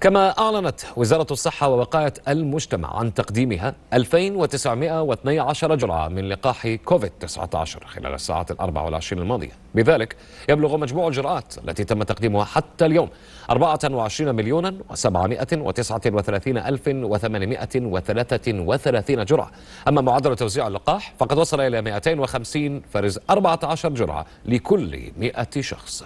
كما أعلنت وزارة الصحة ووقاية المجتمع عن تقديمها 2912 جرعة من لقاح كوفيد-19 خلال الساعات ال 24 الماضية بذلك يبلغ مجموع الجرعات التي تم تقديمها حتى اليوم 24 مليون و739 ألف 833 جرعة أما معدل توزيع اللقاح فقد وصل إلى 250 فرز 14 جرعة لكل 100 شخص